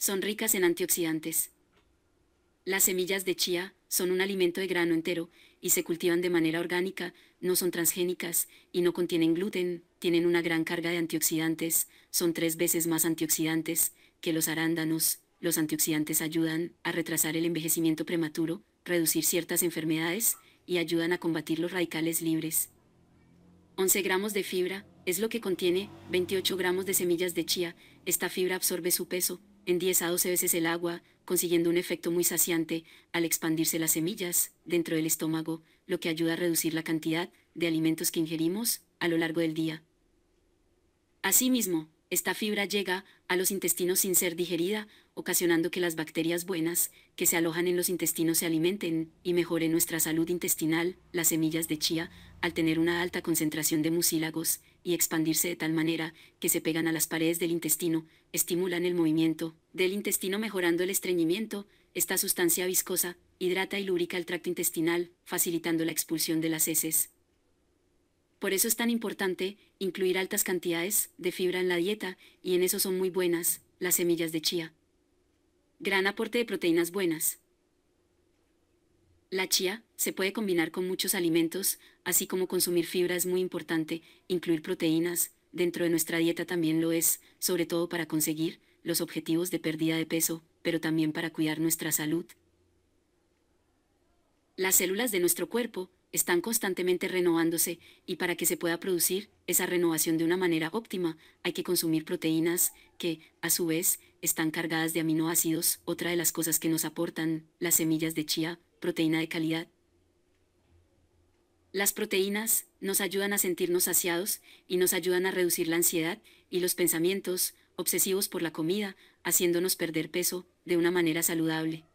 son ricas en antioxidantes. Las semillas de chía son un alimento de grano entero y se cultivan de manera orgánica, no son transgénicas y no contienen gluten, tienen una gran carga de antioxidantes, son tres veces más antioxidantes que los arándanos. Los antioxidantes ayudan a retrasar el envejecimiento prematuro, reducir ciertas enfermedades y ayudan a combatir los radicales libres. 11 gramos de fibra es lo que contiene 28 gramos de semillas de chía. Esta fibra absorbe su peso, en 10 a 12 veces el agua, consiguiendo un efecto muy saciante al expandirse las semillas dentro del estómago, lo que ayuda a reducir la cantidad de alimentos que ingerimos a lo largo del día. Asimismo, esta fibra llega a los intestinos sin ser digerida, ocasionando que las bacterias buenas que se alojan en los intestinos se alimenten y mejoren nuestra salud intestinal. Las semillas de chía, al tener una alta concentración de mucílagos y expandirse de tal manera que se pegan a las paredes del intestino, estimulan el movimiento del intestino mejorando el estreñimiento. Esta sustancia viscosa hidrata y lubrica el tracto intestinal, facilitando la expulsión de las heces. Por eso es tan importante incluir altas cantidades de fibra en la dieta y en eso son muy buenas las semillas de chía. Gran aporte de proteínas buenas. La chía se puede combinar con muchos alimentos, así como consumir fibra es muy importante, incluir proteínas dentro de nuestra dieta también lo es, sobre todo para conseguir los objetivos de pérdida de peso, pero también para cuidar nuestra salud. Las células de nuestro cuerpo están constantemente renovándose y para que se pueda producir esa renovación de una manera óptima hay que consumir proteínas que, a su vez, están cargadas de aminoácidos, otra de las cosas que nos aportan las semillas de chía, proteína de calidad. Las proteínas nos ayudan a sentirnos saciados y nos ayudan a reducir la ansiedad y los pensamientos obsesivos por la comida, haciéndonos perder peso de una manera saludable.